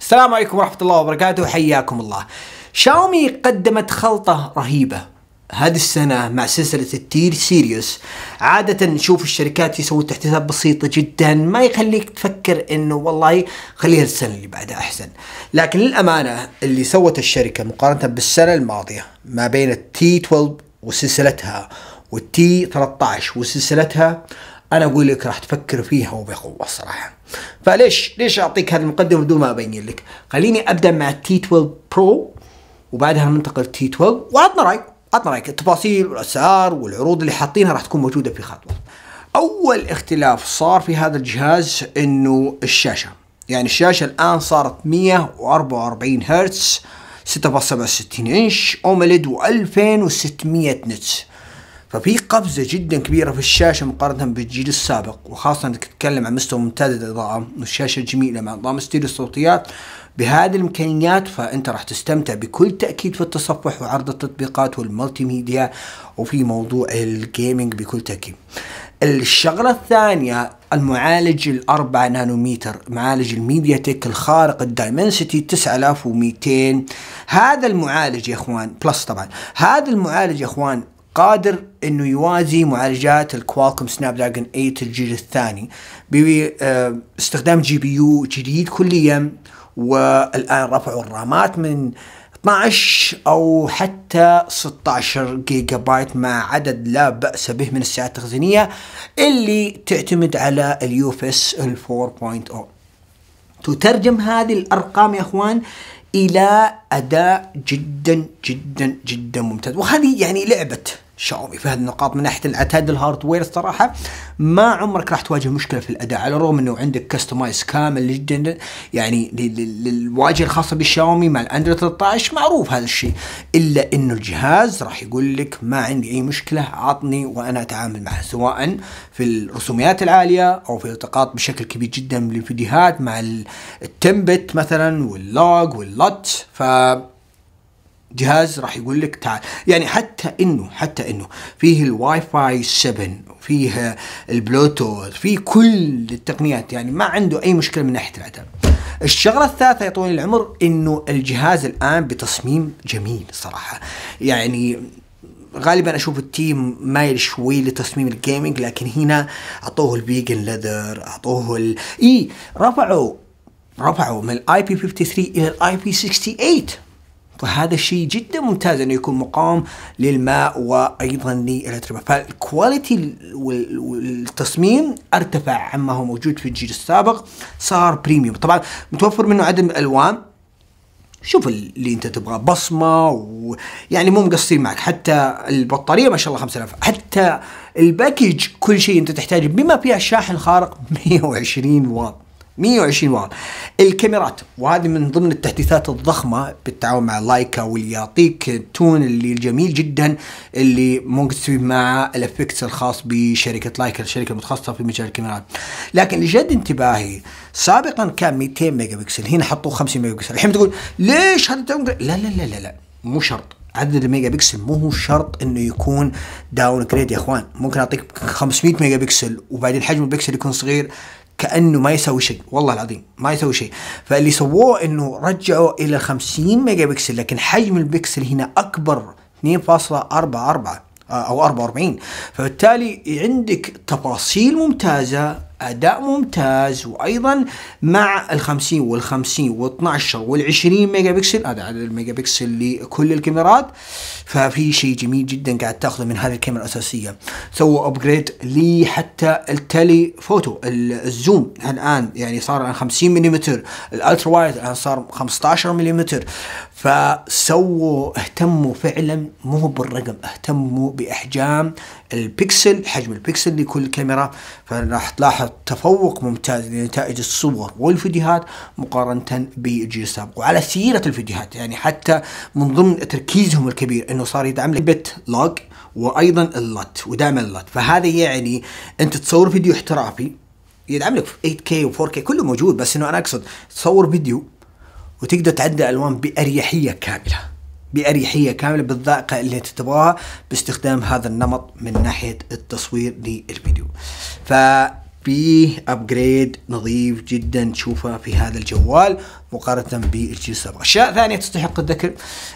السلام عليكم ورحمة الله وبركاته حياكم الله شاومي قدمت خلطة رهيبة هذه السنة مع سلسلة التير سيريوس عادة نشوف الشركات يسوون تحديثات بسيطة جدا ما يخليك تفكر انه والله خليها السنة اللي بعدها احسن لكن للأمانة اللي سوت الشركة مقارنة بالسنة الماضية ما بين التي 12 وسلسلتها والتي 13 وسلسلتها انا اقول لك راح تفكر فيها وبقوه صراحه فليش ليش اعطيك هذه المقدمه بدون ما ابين لك خليني ابدا مع تي 12 برو وبعدها ننتقل تي 12 وعطنا رايك عطنا رايك التفاصيل والاسعار والعروض اللي حاطينها راح تكون موجوده في خطوه اول اختلاف صار في هذا الجهاز انه الشاشه يعني الشاشه الان صارت 144 هرتز 6.67 انش اومليد و2600 نتس ففي قفزة جدا كبيرة في الشاشة مقارنة بالجيل السابق وخاصة انك تتكلم عن مستوى ممتاز الإضاءة والشاشة الجميلة مع نظام استيريو الصوتيات بهذه الامكانيات فانت راح تستمتع بكل تاكيد في التصفح وعرض التطبيقات والمالتي ميديا وفي موضوع الجيمنج بكل تاكيد الشغله الثانيه المعالج 4 نانوميتر معالج الميديا تيك الخارق الدايمنسيتي 9200 هذا المعالج يا اخوان بلس طبعا هذا المعالج يا اخوان قادر انه يوازي معالجات الكوالكوم سناب دراجون 8 الجيل الثاني باستخدام آه، جي بي يو جديد كليا والان رفعوا الرامات من 12 او حتى 16 جيجا بايت مع عدد لا باس به من السعات التخزينيه اللي تعتمد على اليوفس 4.0 تترجم هذه الارقام يا اخوان الى اداء جدا جدا جدا ممتاز وهذه يعني لعبه شاومي في هذه النقاط من ناحيه العتاد الهاردوير الصراحه ما عمرك راح تواجه مشكله في الاداء على الرغم انه عندك كستمايز كامل جدا يعني للواجهه الخاصه بالشاومي مع الاندرويد 13 معروف هذا الشيء الا انه الجهاز راح يقول لك ما عندي اي مشكله عطني وانا اتعامل معه سواء في الرسوميات العاليه او في التقاط بشكل كبير جدا للفيديوهات مع التمبت مثلا واللوج واللوت ف جهاز راح يقول لك تعال يعني حتى انه حتى انه فيه الواي فاي 7 وفيه البلوتوث فيه كل التقنيات يعني ما عنده اي مشكله من ناحيه الاداء الشغلة الثالثة يا طويل العمر انه الجهاز الان بتصميم جميل صراحة يعني غالبا اشوف التيم مايل شوي لتصميم الجيمنج لكن هنا اعطوه الفيجن لذر اعطوه ال... اي رفعوا رفعوا من الاي بي 53 الى الاي بي 68 فهذا الشيء جدا ممتاز انه يكون مقاوم للماء وايضا للاتربه فالكواليتي والتصميم ارتفع عما هو موجود في الجيل السابق صار بريميوم طبعا متوفر منه عدد من الالوان شوف اللي انت تبغاه بصمه ويعني مو مقصرين معك حتى البطاريه ما شاء الله 5000 حتى الباكج كل شيء انت تحتاجه بما فيها الشاحن الخارق 120 واط 120 واط الكاميرات وهذه من ضمن التحديثات الضخمه بالتعاون مع لايكا واللي يعطيك التون اللي الجميل جدا اللي ممكن تسويه مع الافكتس الخاص بشركه لايكا الشركه المتخصصه في مجال الكاميرات لكن اللي جد انتباهي سابقا كان 200 ميجا بكسل هنا حطوه 50 ميجا بكسل الحين تقول ليش هذا لا لا لا لا لا مو شرط عدد الميجا بكسل مو هو شرط انه يكون داون جريد يا اخوان ممكن اعطيك 500 ميجا بكسل وبعدين حجم البكسل يكون صغير كانه ما يسوي شيء والله العظيم ما يسوي شيء فاللي سووه انه رجعوا الى 50 ميجا بكسل لكن حجم البكسل هنا اكبر 2.44 آه، او 44 فبالتالي عندك تفاصيل ممتازه اداء ممتاز وايضا مع ال50 وال50 وال12 وال20 ميجا بكسل هذا عدد الميجا بكسل لكل الكاميرات ففي شيء جميل جدا قاعد تاخذه من هذه الكاميرا الاساسيه سووا ابجريد لي حتى التلي فوتو الزوم الان يعني صار الان 50 ملم الالترا وايد الان صار 15 ملم فسووا اهتموا فعلا مو بالرقم اهتموا باحجام البكسل حجم البكسل لكل كاميرا فراح تلاحظ تفوق ممتاز لنتائج الصور والفيديوهات مقارنة بالجيل السابق وعلى سيرة الفيديوهات يعني حتى من ضمن تركيزهم الكبير انه صار يدعم بت لوج وايضا اللت ودعم اللت فهذا يعني انت تصور فيديو احترافي يدعم لك 8K و4K كله موجود بس انه انا اقصد تصور فيديو وتقدر تعدل الالوان باريحيه كامله باريحيه كامله بالذائقه اللي تبغاها باستخدام هذا النمط من ناحيه التصوير للفيديو ف فيه ابجريد نظيف جدا تشوفه في هذا الجوال مقارنه بالجي 7 اشياء ثانيه تستحق الذكر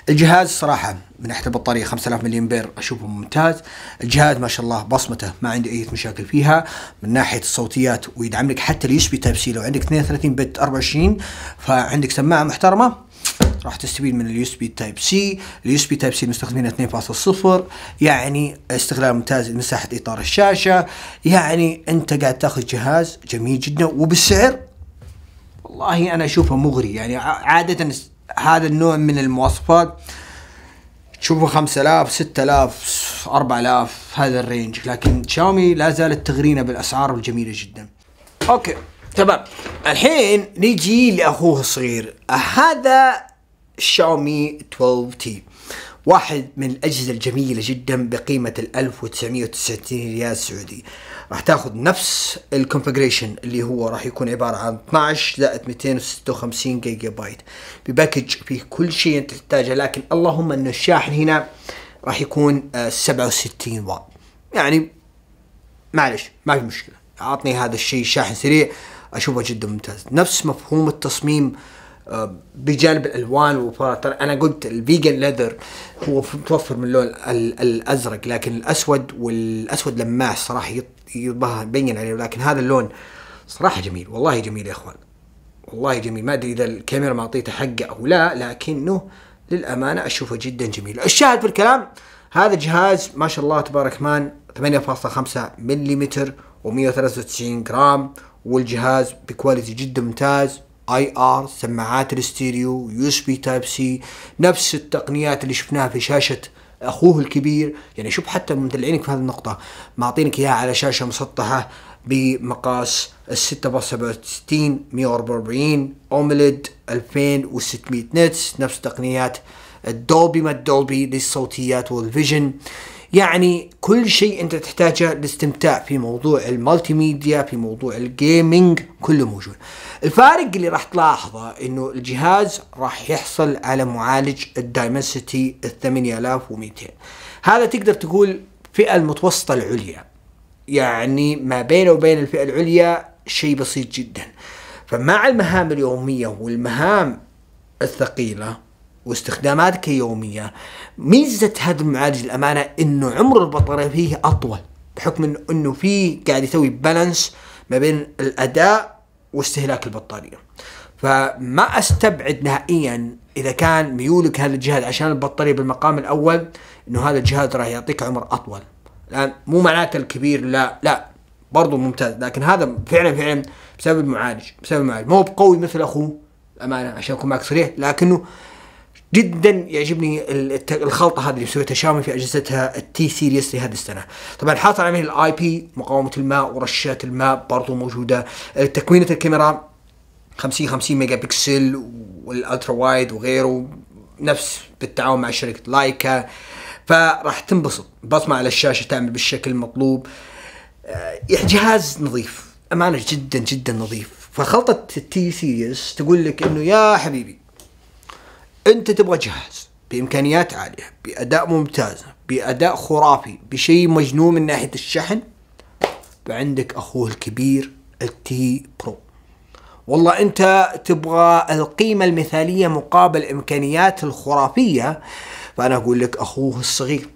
الجهاز صراحه من ناحيه البطاريه 5000 ملي امبير اشوفه ممتاز، الجهاز ما شاء الله بصمته ما عندي اي مشاكل فيها، من ناحيه الصوتيات ويدعم لك حتى اليو اس بي تايب سي لو عندك 32 بت 24 فعندك سماعه محترمه راح تستفيد من اليو اس بي تايب سي اليو اس بي تايب سي مستخدمين 2.0 يعني استغلال ممتاز لمساحه اطار الشاشه يعني انت قاعد تاخذ جهاز جميل جدا وبالسعر والله انا اشوفه مغري يعني عاده هذا النوع من المواصفات تشوفه 5000 6000 4000 هذا الرينج لكن شاومي لا زالت تغرينا بالاسعار الجميله جدا اوكي تمام الحين نيجي لاخوه الصغير هذا شاومي 12 تي واحد من الأجهزة الجميلة جدا بقيمة ال 1990 ريال سعودي راح تاخذ نفس الكونفجريشن اللي هو راح يكون عبارة عن 12 زائد 256 جيجا بايت بباكج فيه كل شيء انت تحتاجه لكن اللهم ان الشاحن هنا راح يكون 67 آه، واط يعني معلش ما في مشكلة اعطني هذا الشيء شاحن سريع اشوفه جدا ممتاز نفس مفهوم التصميم آه، بجانب الالوان وفاتر انا قلت الفيجن ليذر هو متوفر من اللون الازرق لكن الاسود والاسود لماس صراحه يظهر يبين عليه لكن هذا اللون صراحه جميل والله جميل يا اخوان والله جميل ما ادري اذا الكاميرا ما اعطيته حقه او لا لكنه للامانه اشوفه جدا جميل الشاهد في الكلام هذا الجهاز ما شاء الله تبارك مان 8.5 ملم و 193 جرام والجهاز بكواليتي جدا ممتاز اي ار سماعات الاستيريو يو اس بي تايب سي نفس التقنيات اللي شفناها في شاشه اخوه الكبير يعني شوف حتى مدلعينك في هذه النقطه معطينك اياها على شاشه مسطحه بمقاس ال 67 144 اومليد 2600 نتس نفس تقنيات الدولبي ما الدولبي للصوتيات والفيجن يعني كل شيء انت تحتاجه لاستمتاع في موضوع المالتي ميديا في موضوع الجيمنج كله موجود الفارق اللي راح تلاحظه انه الجهاز راح يحصل على معالج الدايمنسيتي 8200 هذا تقدر تقول فئة المتوسطة العليا يعني ما بينه وبين الفئة العليا شيء بسيط جدا فمع المهام اليومية والمهام الثقيلة واستخداماتك اليومية ميزة هذا المعالج الأمانة أنه عمر البطارية فيه أطول بحكم أنه فيه قاعد يسوي بالانس ما بين الأداء واستهلاك البطارية فما أستبعد نهائيا إذا كان ميولك هذا الجهاز عشان البطارية بالمقام الأول أنه هذا الجهاز راح يعطيك عمر أطول الان مو معناته الكبير لا لا برضه ممتاز لكن هذا فعلا فعلا بسبب المعالج بسبب المعالج ما هو بقوي مثل اخوه امانه عشان اكون معك صريح لكنه جدا يعجبني الخلطه هذه اللي سويتها شاومي في اجهزتها التي سيريس لهذه السنه طبعا حاصل عليه الاي بي مقاومه الماء ورشات الماء برضو موجوده تكوينه الكاميرا 50 50 ميجا بكسل والالترا وايد وغيره نفس بالتعاون مع شركه لايكا فراح تنبسط بصمة على الشاشة تعمل بالشكل المطلوب آه، جهاز نظيف أمانة جدا جدا نظيف فخلطة التي سي اس تقول لك انه يا حبيبي انت تبغى جهاز بامكانيات عالية باداء ممتاز باداء خرافي بشيء مجنون من ناحية الشحن فعندك اخوه الكبير التي برو والله انت تبغى القيمة المثالية مقابل امكانيات الخرافية فأنا أقول لك أخوه الصغير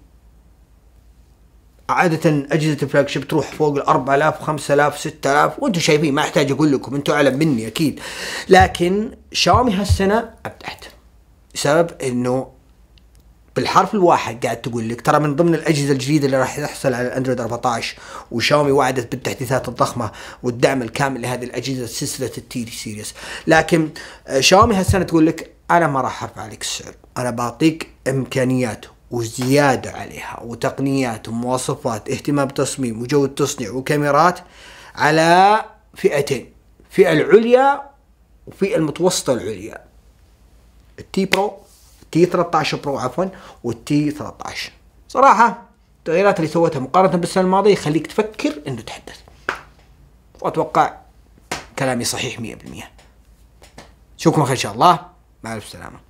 عادة أجهزة الفلاج شيب تروح فوق ال 4000 5000 6000 وأنتم شايفين ما أحتاج أقول لكم أنتم أعلم مني أكيد لكن شاومي هالسنة أبدعت بسبب أنه بالحرف الواحد قاعد تقول لك ترى من ضمن الاجهزه الجديده اللي راح تحصل على الاندرويد 14 وشاومي وعدت بالتحديثات الضخمه والدعم الكامل لهذه الاجهزه سلسله التي سيريس لكن آه، شاومي هالسنه تقول لك انا ما راح ارفع لك السعر انا بعطيك امكانيات وزيادة عليها وتقنيات ومواصفات اهتمام تصميم وجودة تصنيع وكاميرات على فئتين الفئة العليا وفئة المتوسطة العليا التي برو التي 13 برو عفوا والتي 13 صراحة التغييرات اللي سويتها مقارنة بالسنة الماضية يخليك تفكر انه تحدث واتوقع كلامي صحيح 100% اشوفكم خير ان شاء الله Aleykümselam.